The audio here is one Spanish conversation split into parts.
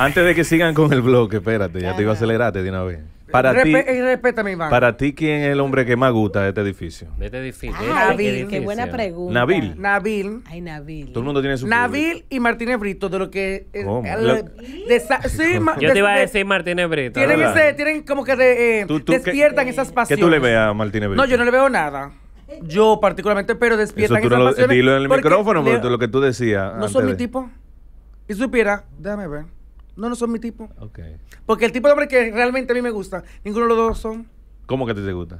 Antes de que sigan con el bloque, espérate, ya te iba a acelerarte de una vez. Para ti, y respeta mi mano. para ti, ¿quién es el hombre que más gusta de este edificio? De este edificio. Ah, este Nabil, qué buena pregunta. Nabil. Nabil. Ay, Nabil. Todo el mundo tiene su Nabil y Martínez Brito, de lo que. Eh, yo te iba a decir Martínez Brito. Tienen, ese- tienen como que eh, despiertan esas ¿Qué tú le veas a Martínez Brito? No, yo no le veo nada. Yo particularmente, pero despiertan tú no lo, eh, dilo en el micrófono, pero porque lo que tú decías. No soy mi tipo. Y supiera, déjame ver. No, no son mi tipo. Ok. Porque el tipo de hombre que realmente a mí me gusta, ninguno de los dos son. ¿Cómo que a ti te gusta?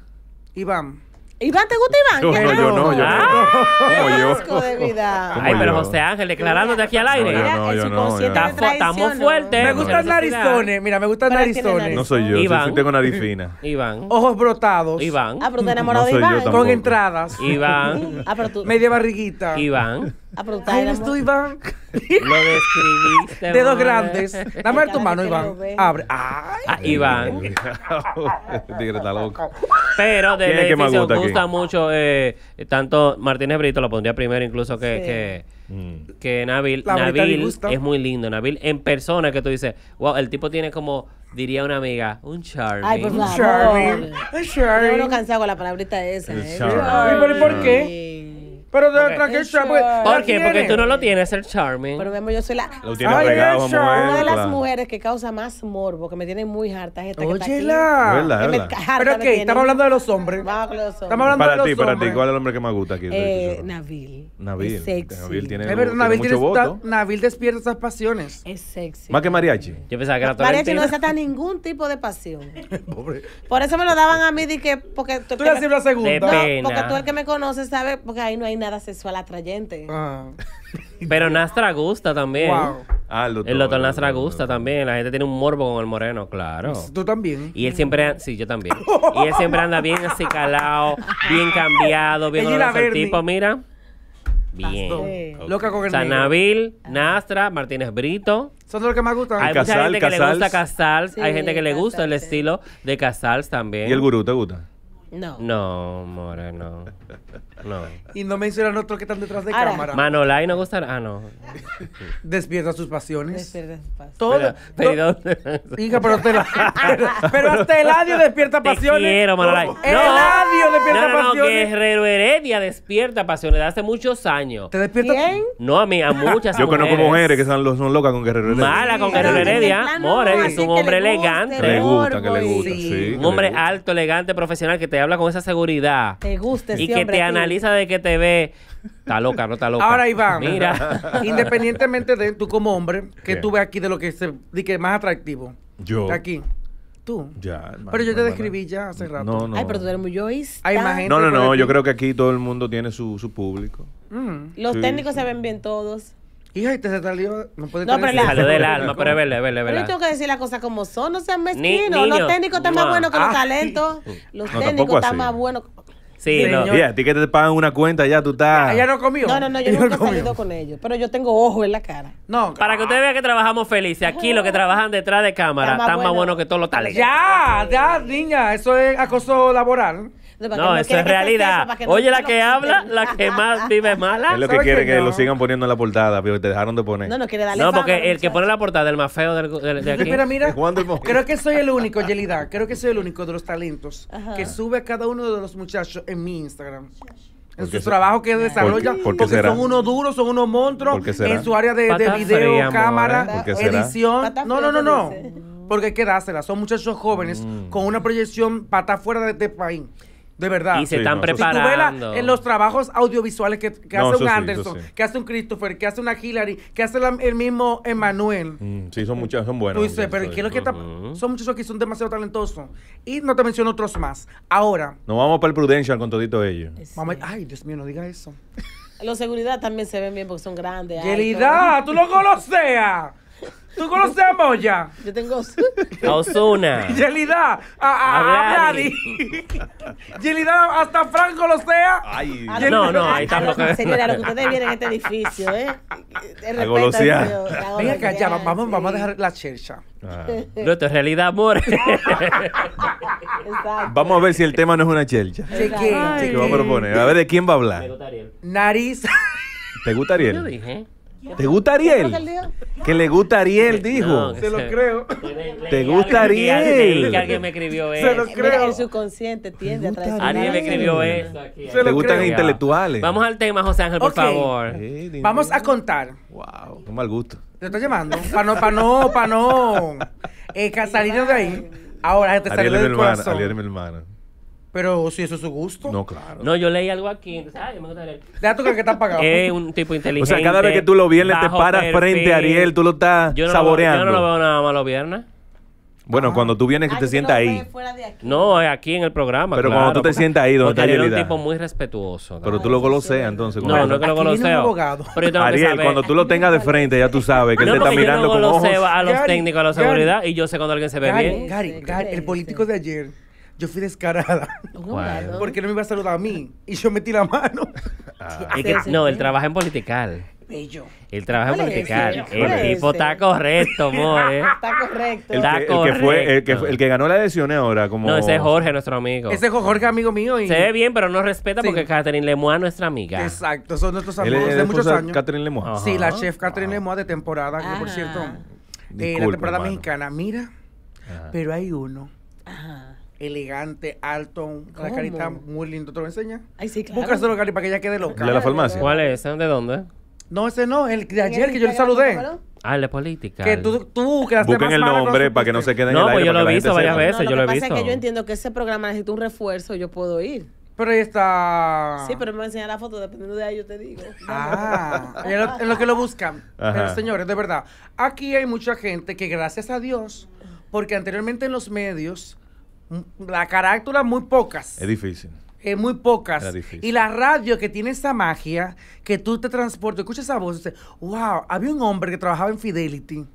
Iván. Iván, ¿te gusta Iván? Yo no, yo no, yo no. Ah, de vida. Ay, pero José Ángel, declarándote aquí al aire. Mira, el subconsciente Estamos fuertes. Me gustan narizones. Mira, me gustan narizones. No soy yo, Iván. tengo nariz fina. Iván. Ojos brotados. Iván. Ah, enamorado de Iván. Con entradas. Iván. Ah, Media barriguita. Iván. ¿Quién eres tú, Iván. Lo describiste. Dedos grandes. Dame tu mano, Iván. Abre. Ah, Ay. Iván. tigre está loco. Pero de gusta mucho, eh, tanto Martínez Brito lo pondría primero incluso que, mm. que, Nabil. Nabil es muy lindo. Nabil en persona que tú dices, wow, el tipo tiene como, diría una amiga, un charming. Ay, por Un Charming. Yo no con la palabrita esa. ¿eh? ¿por qué? Pero de ¿Por qué? Porque pues, tú no lo tienes, el charming. Pero vemos, yo soy la. Lo Una de las mujeres que causa más morbo, que me tiene muy harta. Esta Oye, que Pero es que estamos hablando de los hombres. Vamos hablando para de los hombres. Para ti, para ti, ¿cuál es el hombre que más gusta aquí? Eh, Nabil. Nabil. Es sexy. Nabil tiene, es verdad, Nabil, Nabil despierta esas pasiones. Es sexy. Más que mariachi. Yo pensaba que era todo Mariachi no desata ningún tipo de pasión. Pobre. Por eso me lo daban a mí, porque. Tú le la segunda. Porque tú el que me conoces sabe, porque ahí no hay nada sexual atrayente. Ah. Pero Nastra gusta también. Ah, el doctor, Nastra gusta también. La gente tiene un morbo con el moreno, claro. Tú también. Y él siempre, sí, yo también. y él siempre anda bien acicalado, bien cambiado, bien el tipo, mira. Bien. Loca con el Sanabil, ah. Nastra, Martínez Brito. Son los que más gustan. Hay mucha gente que le gusta Casals. Hay gente que le gusta el estilo de Casals también. ¿Y el gurú te gusta? No. No, Moreno No. Y no mencionan otros que están detrás de cámara. Manolay no gustará. Ah, no. Despierta sus pasiones. Despierta sus pasiones. Todo. perdón Hija, pero, hasta pero, hasta Eladio despierta pasiones. Te quiero, Manolay. No, Eladio despierta no, pasiones. No, Heredia despierta pasiones de hace muchos años. ¿Te despierta? ¿Quién? No, a mí, a muchas Yo conozco mujeres que son, locas con Guerrero Heredia. Mala con Guerrero Heredia. More, es un hombre elegante. Le gusta, que le gusta, Un hombre alto, elegante, profesional, que te habla con esa seguridad. Te gusta Y que te analiza Lisa de que te ve. Está loca, no está loca. Ahora, Iván, mira. independientemente de tú como hombre, que tú ves aquí de lo que se que es más atractivo? Yo. Aquí. Tú. Ya. pero yo te describí ya hace rato. No, no. Ay, pero tú eres muy joyista. Hay más gente No, no, no. Yo creo que aquí todo el mundo tiene su, su público. Mm. Los técnicos se ven bien todos. Hija, y te salió. No puede No, pero del alma, pero es vele, es Pero yo tengo que decir las cosas como son, no sean mezquinos. los técnicos están más buenos que los ah. talentos. Los técnicos están más buenos. Sí, no. a ti que te pagan una cuenta, ya tú estás. Ella no comió. No, no, no, yo nunca he salido con ellos, pero yo tengo ojo en la cara. No, Para que ustedes vean que trabajamos felices, aquí los que ah. trabajan detrás de cámara están más buenos que todos los talentos. ya, ya, niña, eso es acoso laboral. No, eso es realidad. Oye, la que habla, la que más vive mala. Es lo que quiere que lo sigan poniendo en la portada, pero te dejaron de poner. No, no quiere darle No, porque el que pone la portada, el más feo de aquí. mira mira, creo que soy el único, Yelida, creo que soy el único de los talentos que sube a cada uno de los muchachos en mi Instagram en su trabajo que desarrolla porque, son unos duros, son unos monstruos en su área de, video, cámara, edición. no, no, no, no. Porque hay Son muchachos jóvenes mm. con una proyección pata fuera de este país. De verdad. Y se están preparando. en los trabajos audiovisuales que, hace un Anderson, que hace un Christopher, que hace una Hillary, que hace el mismo Emanuel. Mm, sí, son muchas, son buenos. Tú pero Son muchos que son demasiado talentosos. Y no te menciono otros más. Ahora, Nos vamos para el Prudential con todito ellos. ay, Dios mío, no diga eso. Los seguridad también se ven bien porque son grandes. gelida tú lo conoces ¿Tú conoces a Moya? Yo tengo. A Osuna. Yelida. A, a, a, Yelida, hasta Franco lo sea. Ay, no, no, ahí está lo que. que ustedes vienen en este edificio, ¿eh? golosía. Venga, que vamos, vamos a dejar la chelcha. Ah. No, esto es realidad, amor. Vamos a ver si el tema no es una chelcha. Sí, qué, vamos a proponer? A ver de quién va a hablar. Ariel. Nariz. ¿Te gusta Ariel? Yo dije. ¿Te gusta Ariel? Que le gusta Ariel, dijo. se lo creo. ¿Te gusta Ariel? que alguien me escribió eso. Se lo creo. Mira, el subconsciente tiende a traer. Ariel me escribió ¿eh? eso. Se ¿Te gustan creo. intelectuales? Vamos al tema, José Ángel, por favor. Vamos a contar. Wow, qué mal gusto. Te estoy llamando. Para no, para no, para no. Eh, de ahí. Ahora, te salió del corazón. Ariel es mi hermana. Pero si eso es su gusto. No, claro. No, yo leí algo aquí. Entonces, ay, me gusta leer. que está pagado Es un tipo inteligente. O sea, cada vez que tú lo vienes, te paras frente a Ariel, tú lo estás saboreando. yo no lo veo nada más viernes. Bueno, ah. cuando tú vienes, que ah, te, sientas ahí. No, No, aquí en el programa. Pero cuando tú te sientas ahí, donde está Ariel. es un tipo muy respetuoso. Pero tú lo goloseas entonces. No, no que lo goloseo. Ariel, cuando tú lo tengas de frente, ya tú sabes que él te está mirando con ojos. Yo a los técnicos, a la seguridad, y yo sé cuando alguien se ve bien. Gary, el político de ayer yo fui descarada. Oh, porque no me iba a saludar a mí. Y yo metí la mano. Ah. no, el trabajo en political. Bello. Él trabaja en political. el tipo está correcto, amor. Está correcto. El, que, fue, el, que el, que ganó la elección ahora. Como... No, ese es Jorge, nuestro amigo. Ese es Jorge, amigo mío. Y... Se ve bien, pero no respeta porque Catherine Lemoy es nuestra amiga. Exacto, son nuestros amigos de muchos años. Catherine Sí, la chef Catherine Lemoy de temporada, que por ah. cierto, eh, la temporada mexicana. Mira, pero hay uno. Ajá elegante, alto, una carita muy lindo. ¿Te lo enseña? Ay, sí, claro. Búscaselo, Cari, para que ella quede loca. ¿De la farmacia? ¿Cuál es? ¿De dónde? No, ese no, el de ayer que yo le saludé. Ah, el de política. Que tú, tú quedaste Busquen el nombre para que no se quede en el pues aire. No, pues yo lo he visto varias veces, yo lo, he visto. Lo que pasa es que yo entiendo que ese programa necesita un refuerzo, yo puedo ir. Pero ahí está. Sí, pero me a enseñar la foto, dependiendo de ahí yo te digo. Ah, En lo, lo, que lo buscan. Pero, señores, de verdad, aquí hay mucha gente que gracias a Dios, porque anteriormente en los medios la carátula muy pocas. Es difícil. es muy pocas. Y la radio que tiene esa magia, que tú te transportas, escuchas esa voz, dices, wow, había un hombre que trabajaba en Fidelity.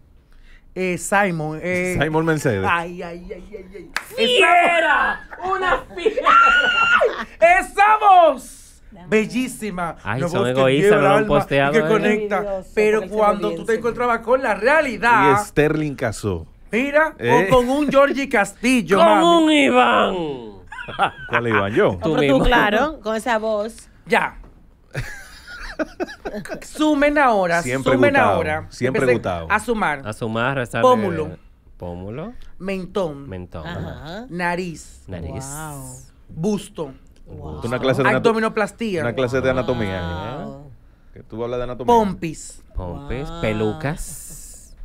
Eh, Simon. Eh, Simon Mercedes. Ay, ay, ay, ay, fiera! ¡Esa voz! bellísima. Ay, no son egoístas, Que ¿eh? conecta. pero cuando tú te encontrabas con la realidad. Y Sterling casó. Mira, eh. con un Georgie Castillo. con un Iván. ¿Cuál Iván? Yo. Tú, claro, con esa voz. Ya. sumen ahora, Siempre sumen ahora. Siempre gustado. A sumar. A sumar, Pómulo. Pómulo. Mentón. Mentón. Nariz. Nariz. Wow. Busto. Wow. Una clase de Abdominoplastía. Una clase de anatomía. Que tú hablas de anatomía. Pompis. Pompis. Pelucas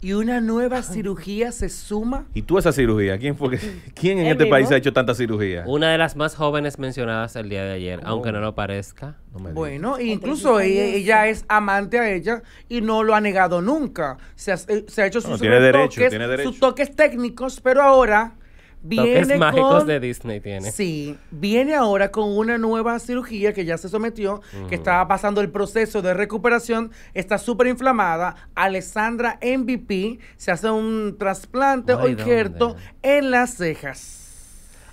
y una nueva cirugía se suma. ¿Y tú esa cirugía? ¿Quién, fue que, quién en este país ha hecho tanta cirugía? Una de las más jóvenes mencionadas el día de ayer, aunque no lo parezca. bueno, incluso ella, es amante a ella y no lo ha negado nunca. Se ha, hecho sus toques técnicos, pero ahora Viene mágicos de Disney tiene. Sí, viene ahora con una nueva cirugía que ya se sometió, que estaba pasando el proceso de recuperación, está súper inflamada. Alessandra MVP se hace un trasplante o injerto en las cejas.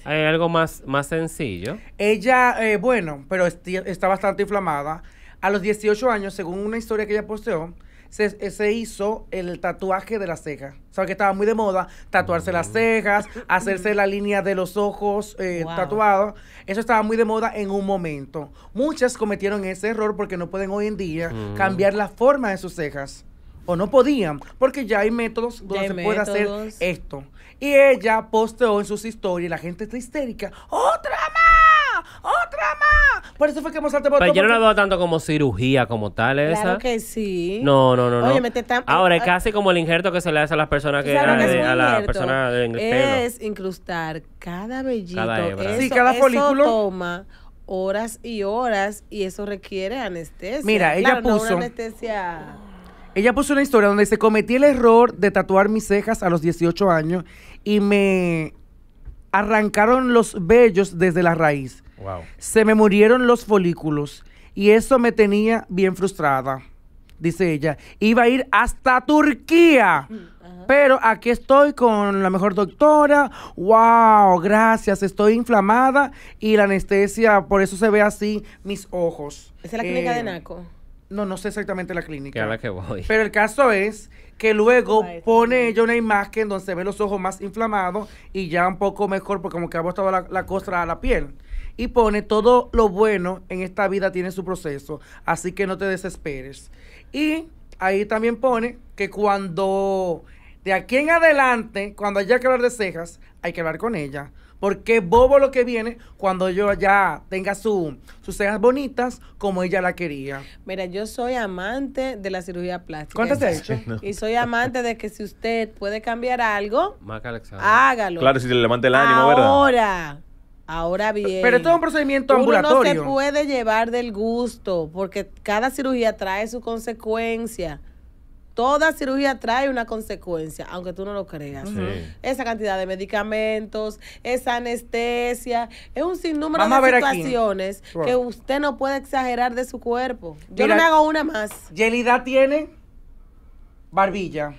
¿Hay algo más, más sencillo? Ella, eh, bueno, pero está bastante inflamada. A los 18 años, según una historia que ella posteó, se, hizo el tatuaje de las cejas. O que estaba muy de moda tatuarse las cejas, hacerse la línea de los ojos eh, Eso estaba muy de moda en un momento. Muchas cometieron ese error porque no pueden hoy en día mm. cambiar la forma de sus cejas o no podían, porque ya hay métodos donde se puede hacer esto. Y ella posteó en sus historias, la gente está histérica, otra por eso fue que Mozart te Pero yo no la tanto como cirugía como tal esa. Claro que sí. No, no, no, no. Ahora es ah, casi como el injerto que se le hace a las personas que, a, la persona de Es incrustar cada vellito. Cada Sí, cada eso toma horas y horas y eso requiere anestesia. Mira, ella Claro, No puso- una anestesia. Ella puso una historia donde se cometí el error de tatuar mis cejas a los 18 años y me arrancaron los vellos desde la raíz. Se me murieron los folículos y eso me tenía bien frustrada, dice ella. Iba a ir hasta Turquía. Pero aquí estoy con la mejor doctora. ¡Wow! Gracias. Estoy inflamada y la anestesia, por eso se ve así mis ojos. es la clínica de eh, Naco? No, no sé exactamente la clínica. que Pero el caso es que luego pone ella una imagen donde se ven los ojos más inflamados y ya un poco mejor, porque como que ha botado la, la costra a la piel y pone todo lo bueno en esta vida tiene su proceso, así que no te desesperes. Y ahí también pone que cuando de aquí en adelante, cuando haya que hablar de cejas, hay que hablar con ella. Porque bobo lo que viene cuando yo ya tenga su, sus cejas bonitas como ella la quería. Mira, yo soy amante de la cirugía plástica. ¿Cuántas Y soy amante de que si usted puede cambiar algo, hágalo. Claro, si le levanta el ánimo, ¿verdad? Ahora. Ahora bien. Pero un procedimiento uno no se puede llevar del gusto, porque cada cirugía trae su consecuencia. Toda cirugía trae una consecuencia, aunque tú no lo creas. Esa cantidad de medicamentos, esa anestesia, es un sinnúmero de situaciones que usted no puede exagerar de su cuerpo. Yo no me hago una más. Yelida tiene barbilla.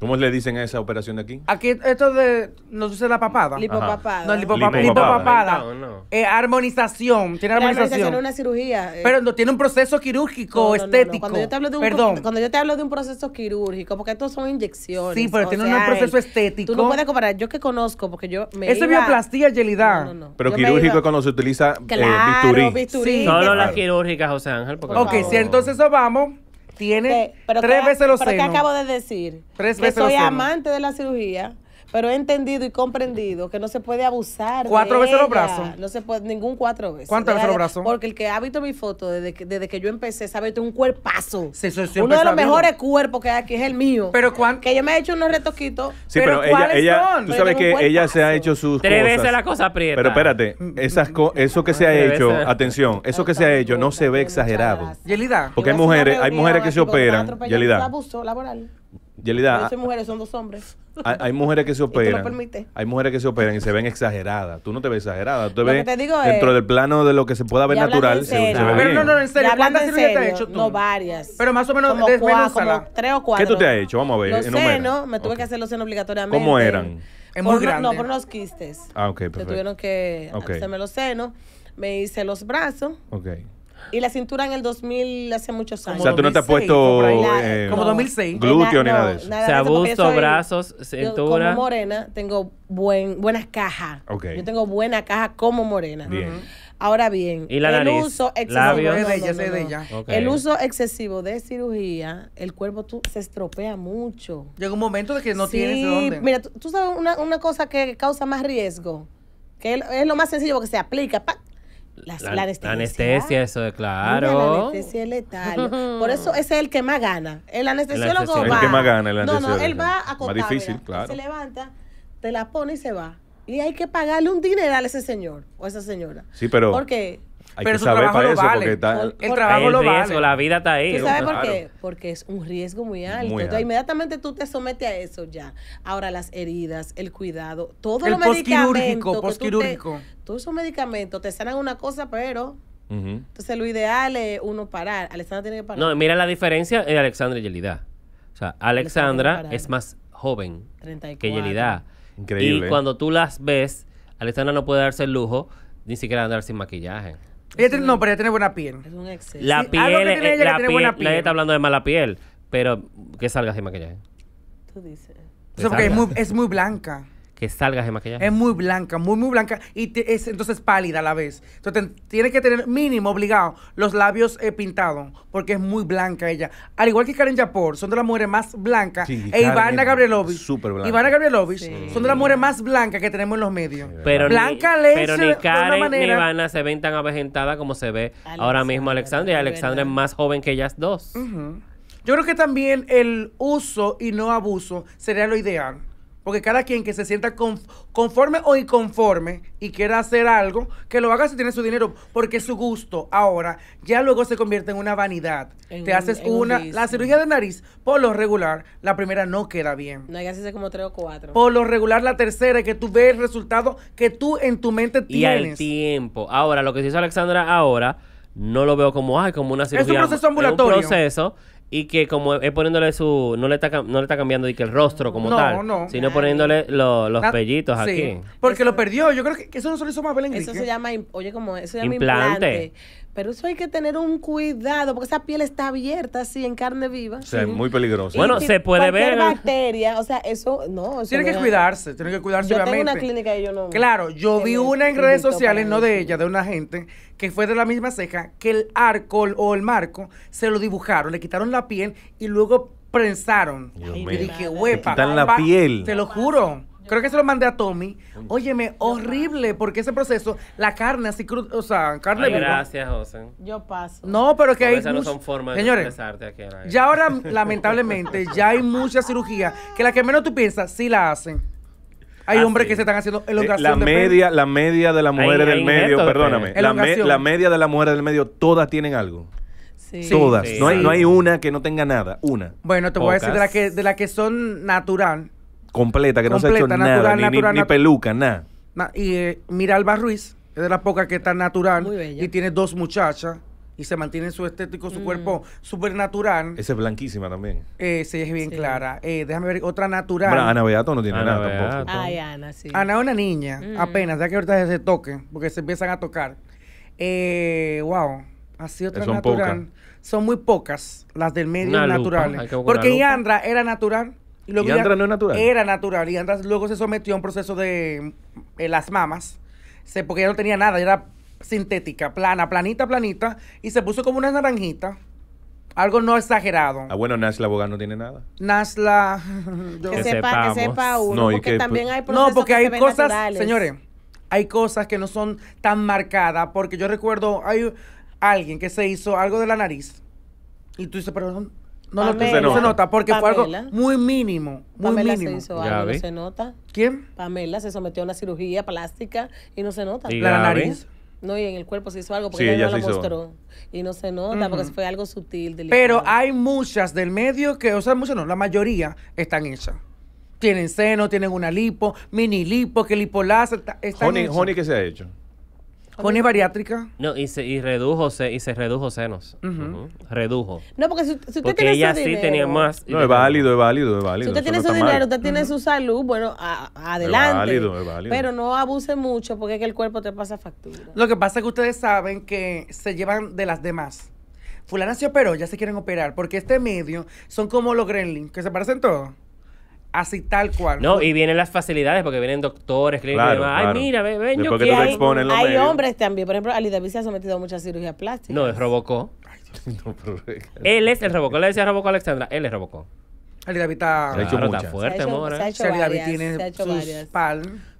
¿Cómo le dicen a esa operación de aquí? Aquí, esto de. no usa la papada. Lipopapada. No, lipopapada. lipopapada. No, no. Eh, armonización. Tiene armonización. Tiene una cirugía. Eh. Pero no, tiene un proceso quirúrgico, estético. Cuando yo te hablo de un Cuando yo te hablo de un proceso quirúrgico, porque estos son inyecciones. Sí, pero tiene un proceso estético. Tú no puedes comparar. Yo que conozco, porque yo me. Eso es bioplastía, Yelida. No, no, Pero quirúrgico es cuando se utiliza eh, claro, eh, bisturí. no, No, Solo las quirúrgicas, José Ángel. ok, sí, entonces vamos tiene tres veces los pero senos. ¿Qué acabo de decir? Tres que soy amante de la cirugía pero he entendido y comprendido que no se puede abusar. ¿Cuatro veces los brazos? No se puede, ningún cuatro veces. ¿Cuántas veces los brazos? Porque el que ha visto mi foto desde que, desde que yo empecé, sabe que un cuerpazo. Uno de los mejores cuerpos que hay aquí es el mío. Pero cuán... Que ella me ha hecho unos retoquitos. Sí, pero, ella, tú sabes que ella se ha hecho sus. Tres veces la cosa aprieta. Pero espérate, esas eso que se ha hecho, atención, eso que se ha hecho no se ve exagerado. Yelida. Porque hay mujeres, hay mujeres que se operan. Yelida. Abuso laboral. Yelida, no ah, son mujeres, son dos hombres. Hay, hay mujeres que se operan. Lo hay mujeres que se operan y se ven exageradas. Tú no te ves exagerada. Tú te ves te digo dentro del plano de lo que se pueda ver natural. Se, se ve Pero no, no, en serio. ¿Cuántas cirugías te has hecho tú? No, varias. Pero más o menos desmenúzala. Como tres o cuatro. ¿Qué tú te has hecho? Vamos a ver. Los senos, me tuve que hacer los senos obligatoriamente. ¿Cómo eran? Es muy grande. No, por unos quistes. Ah, ok, perfecto. Se tuvieron que hacerme los senos. Me hice los brazos. Ok. Y la cintura en el 2000 hace muchos años. O sea, tú no te has puesto como 2006. Eh, glúteo ni nada de eso. o brazos, cintura. Yo, como morena tengo buenas cajas. Yo tengo buena caja como morena. Ahora bien, el uso excesivo. El uso excesivo de cirugía, el cuerpo se estropea mucho. Llega un momento de que no tienes Mira, tú, sabes una, cosa que causa más riesgo, que es, lo más sencillo porque se aplica, ¡pac! la, anestesia. La anestesia, eso es claro. la anestesia es letal. Por eso ese es el que más gana. El anestesiólogo va. El que más gana, No, no, él va a contar. Más difícil, claro. Se levanta, te la pone y se va. Y hay que pagarle un dinero a ese señor o a esa señora. Sí, pero. Porque hay pero que saber para eso, vale. porque está, el trabajo lo riesgo, vale. La vida está ahí. ¿Tú sabes por qué? Porque es un riesgo muy alto. Entonces, inmediatamente tú te sometes a eso ya. Ahora, las heridas, el cuidado, todo el los medicamentos. Postquirúrgico, Todos esos medicamentos te sanan una cosa, pero Entonces, lo ideal es uno parar. Alexandra tiene que parar. No, mira la diferencia entre Alexandra y Yelida. O sea, Alexandra, es más joven que Yelida. Increíble. Y cuando tú las ves, Alexandra no puede darse el lujo ni siquiera andar sin maquillaje. Ella tiene, no, pero ella tiene buena piel. Es un exceso. La piel, tiene la buena piel. nadie está hablando de mala piel, pero que salga sin maquillaje. Tú dices. O porque es muy, es muy blanca que salgas de maquillaje. Es muy blanca, muy, muy blanca y es entonces pálida a la vez. Entonces tiene que tener mínimo obligado los labios eh, pintados porque es muy blanca ella. Al igual que Karen Japor. son de las mujeres más blancas. e Ivana Gabrielovich. Súper blanca. Ivana Gabrielovich son de las mujeres más blancas que tenemos en los medios. Pero blanca ni, Pero ni Karen ni Ivana se ven tan avejentadas como se ve ahora mismo Alexandra. Y Alexandra es más joven que ellas dos. Yo creo que también el uso y no abuso sería lo ideal. Porque cada quien que se sienta conforme o inconforme y quiera hacer algo, que lo haga si tiene su dinero. Porque su gusto ahora ya luego se convierte en una vanidad. Te haces una. la cirugía de nariz, por lo regular, la primera no queda bien. No, ya se hace como tres o cuatro. Por lo regular, la tercera, que tú ves el resultado que tú en tu mente tienes. Y al tiempo. Ahora, lo que se hizo Alexandra ahora no lo veo como, como una cirugía. Es un proceso ambulatorio. Es un proceso y que como es poniéndole su no le está no le está cambiando y que el rostro como tal no. sino poniéndole los ah, pellitos sí. aquí porque lo perdió yo creo que eso no se lo hizo más Belén eso se llama oye como eso se llama implante. pero eso hay que tener un cuidado porque esa piel está abierta así en carne viva sí, es muy peligroso bueno se puede ver bacteria o sea eso no tiene que cuidarse tiene que cuidarse yo tengo una clínica y yo no claro yo vi una en redes sociales no de ella de una gente que fue de la misma ceja, que el arco o el marco se lo dibujaron, le quitaron la piel y luego prensaron. y dije, huepa. la piel. Te lo juro. Creo que se lo mandé a Tommy. Óyeme, horrible, porque ese proceso, la carne así cruz, o sea, carne Gracias, José. Yo paso. No, pero que hay. Esas no son formas Señores, de aquí ya ahora, lamentablemente, ya hay mucha cirugía que la que menos tú piensas, sí la hacen. Hay ah, hombres que se están haciendo elongación. Eh, de la, media, la media de las mujeres del medio, perdóname. La, media de las mujeres del medio, todas tienen algo. Todas. No, hay, no hay una que no tenga nada. Una. Bueno, te voy a decir de las que, de la que son natural. Completa, que no se ha hecho nada. ni, peluca, nada. y eh, Miralba Ruiz es de las pocas que está natural. Y tiene dos muchachas y se mantiene su estético, su mm. cuerpo súper natural. Esa es blanquísima también. Eh, sí, es bien clara. Eh, déjame ver, otra natural. Bueno, Ana Beato no tiene nada tampoco. Ay, Ana, sí. Ana es una niña, mm. apenas, ya que ahorita se toque, porque se empiezan a tocar. Eh, wow, así otra Son natural. Son muy pocas las del medio natural. naturales. Porque Yandra era natural. Y, Yandra no es natural. Era natural. Y Yandra luego se sometió a un proceso de eh, las mamas. porque ella no tenía nada, era sintética, plana, planita, planita, y se puso como una naranjita. Algo no exagerado. Ah, bueno, la abogada no tiene nada. Nasla. Que, sepa, que sepa uno. porque también pues, hay No, porque hay cosas, señores, hay cosas que no son tan marcadas. Porque yo recuerdo, hay alguien que se hizo algo de la nariz. Y tú dices, pero no, no, se, nota. porque fue algo muy mínimo. Muy mínimo. Se algo, no se nota. ¿Quién? Pamela se sometió a una cirugía plástica y no se nota. ¿Y la nariz. No, y en el cuerpo se hizo algo porque ella, no lo mostró. Y no se nota porque fue algo sutil. Pero hay muchas del medio que, o sea, muchas no, la mayoría están hechas. Tienen seno, tienen una lipo, mini lipo, que lipolasa. Está, ¿qué se ha hecho? ¿Pone bariátrica? No, y se, y redujo, y se redujo senos. Redujo. No, porque si, si usted porque ella sí tenía más. No, es válido, es válido, es válido. Si usted tiene su dinero, usted tiene su salud, bueno, adelante. Es válido, es válido. Pero no abuse mucho porque es que el cuerpo te pasa factura. Lo que pasa es que ustedes saben que se llevan de las demás. Fulana se operó, ya se quieren operar, porque este medio son como los gremlins, que se parecen todos así tal cual. No, pues y vienen las facilidades porque vienen doctores, que claro, Ay, mira, ven, ven yo que hay, hay hombres también. Por ejemplo, Ali David se ha sometido a muchas cirugías plásticas. No, es Robocó. él es el Robocó. Le decía Robocó Alexandra. Él es Robocó. Ali David está, hecho fuerte, David ¿eh? tiene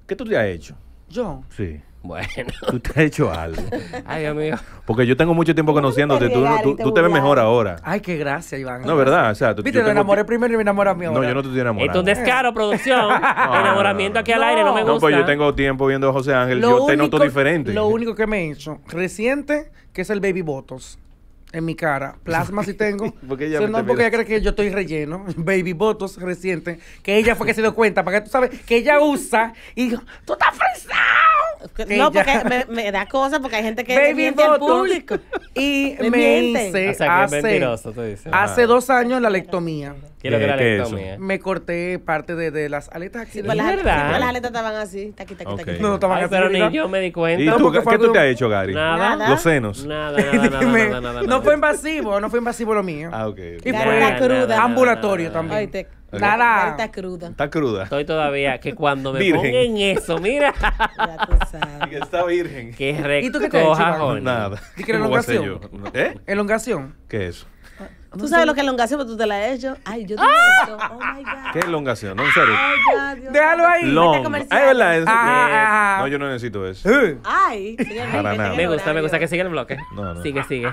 ¿Qué tú te has hecho? Yo. Sí. Bueno. Tú te has hecho algo. Ay, Dios mío. Porque yo tengo mucho tiempo conociéndote. Tú, te ves mejor ahora. Ay, qué gracia, Iván. No, ¿verdad? O sea, tú, Viste, te enamoré primero y me enamoré a mí ahora. No, yo no te estoy enamorado. Entonces, descaro, producción. enamoramiento aquí al aire no me gusta. No, pues yo tengo tiempo viendo a José Ángel. yo te noto diferente. Lo único que me he hecho reciente, que es el baby botos en mi cara. Plasma si tengo. porque ella no, porque ella cree que yo estoy relleno. Baby Botos reciente. Que ella fue que se dio cuenta. Para que tú sabes que ella usa. Y dijo, tú estás fresado no, porque me, da cosa porque hay gente que Baby miente al público. Y me, dice o sea, hace, mentiroso, hace dos años la lectomía. Quiero eh, que la Me corté parte de, de las aletas aquí. Sí, las, ¿verdad? las aletas estaban así. está aquí, está aquí. No, estaban así. Pero ni yo me di cuenta. ¿Y tú, qué, ¿qué tú te has hecho, Gary? Nada. Los senos. Nada, nada, nada, nada, nada, No fue invasivo, no fue invasivo lo mío. Ah, ok. Y fue cruda. ambulatorio también. Ay, te... Nada. Está cruda. Está cruda. Estoy todavía que cuando me virgen. pongan eso, mira. Ya tú sabes. Que está virgen. ¿Y tú qué te has hecho, Nada. ¿Y qué elongación? ¿Eh? ¿Elongación? ¿Qué es eso? Tú sabes lo que es elongación, pero tú te la has hecho. Ay, yo te hecho. ¡Ah! Oh my God. ¿Qué elongación? No, en serio. Ay, ya, Dios. Déjalo ahí. Ah, es la Eso, ah, eh, no, yo no necesito eso. Ay. Para nada. Me gusta, me gusta que siga el bloque. No, no. Sigue, sigue.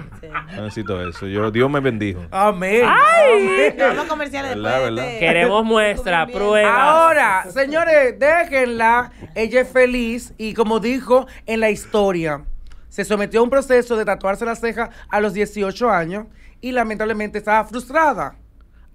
No necesito eso. Yo, Dios me bendijo. Amén. Ay. No, los comerciales verdad, después. Verdad. De... Este Queremos muestra, prueba. Ahora, señores, déjenla. Ella es feliz y como dijo en la historia, se sometió a un proceso de tatuarse la ceja a los 18 años y lamentablemente estaba frustrada.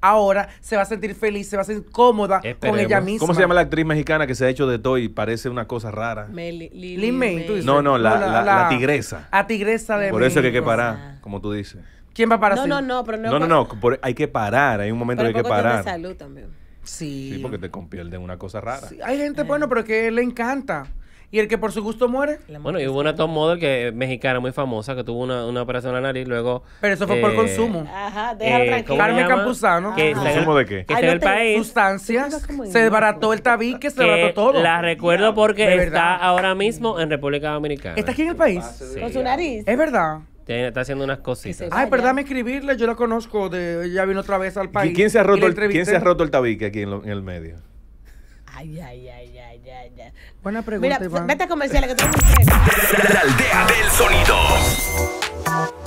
Ahora se va a sentir feliz, se va a sentir cómoda con ella misma. ¿Cómo se llama la actriz mexicana que se ha hecho de todo y parece una cosa rara? lima No, no, la, tigresa. La tigresa de Por eso hay que parar, ah. como tú dices. ¿Quién va a parar? No, no, no, pero no. No, no, no, hay que parar, hay un momento que hay que parar. salud también. Sí. Sí, porque te convierten una cosa rara. hay gente, bueno, pero que le encanta. Y el que por su gusto muere. Bueno, y hubo una top model que mexicana muy famosa que tuvo una, operación en la nariz, luego. Pero eso fue por eh, consumo. Ajá, déjalo eh, tranquilo. Carmen Campuzano. Que ¿Consumo de qué? Que en el país. Sustancias. Se desbarató el tabique, se desbarató todo. La recuerdo porque está ahora mismo en República Dominicana. ¿Está aquí en el país? Con su nariz. Es verdad. Está haciendo unas cositas. Ay, perdóname escribirle, yo la conozco, de, ella vino otra vez al país. ¿Y quién se ha roto, el, ¿quién se ha roto el tabique aquí en el medio? Ay, ay, ay, ay, ay, ay. Buena pregunta, Mira, Iván. Vete a comerciales que tengo un La aldea del sonido.